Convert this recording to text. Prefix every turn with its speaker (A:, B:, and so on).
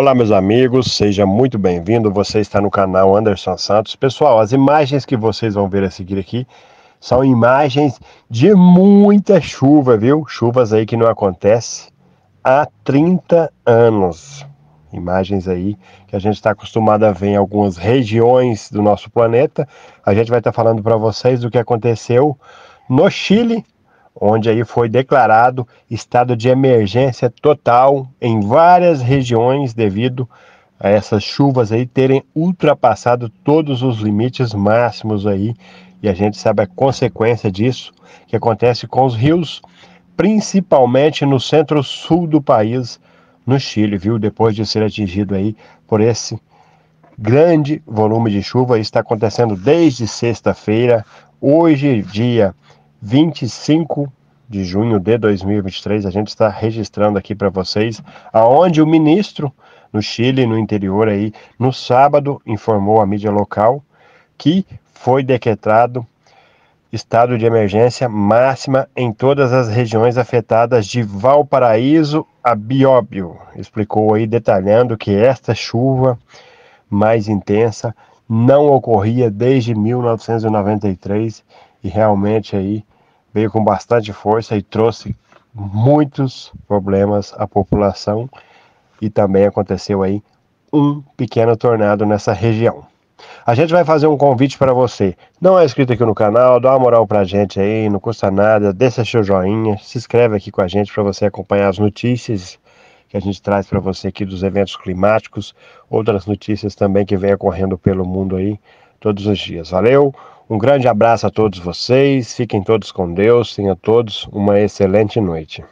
A: Olá, meus amigos, seja muito bem-vindo. Você está no canal Anderson Santos. Pessoal, as imagens que vocês vão ver a seguir aqui são imagens de muita chuva, viu? Chuvas aí que não acontece há 30 anos. Imagens aí que a gente está acostumado a ver em algumas regiões do nosso planeta. A gente vai estar tá falando para vocês do que aconteceu no Chile onde aí foi declarado estado de emergência total em várias regiões devido a essas chuvas aí terem ultrapassado todos os limites máximos aí e a gente sabe a consequência disso que acontece com os rios, principalmente no centro-sul do país, no Chile, viu? Depois de ser atingido aí por esse grande volume de chuva, isso está acontecendo desde sexta-feira, hoje dia 25 de junho de 2023. A gente está registrando aqui para vocês aonde o ministro no Chile, no interior aí, no sábado informou a mídia local que foi decretado estado de emergência máxima em todas as regiões afetadas de Valparaíso a Bióbio. Explicou aí detalhando que esta chuva mais intensa não ocorria desde 1993 e realmente aí veio com bastante força e trouxe muitos problemas à população e também aconteceu aí um pequeno tornado nessa região. A gente vai fazer um convite para você. Não é inscrito aqui no canal, dá uma moral para a gente aí, não custa nada, deixa seu joinha, se inscreve aqui com a gente para você acompanhar as notícias que a gente traz para você aqui dos eventos climáticos, outras notícias também que vem ocorrendo pelo mundo aí, todos os dias. Valeu, um grande abraço a todos vocês, fiquem todos com Deus, tenham todos uma excelente noite.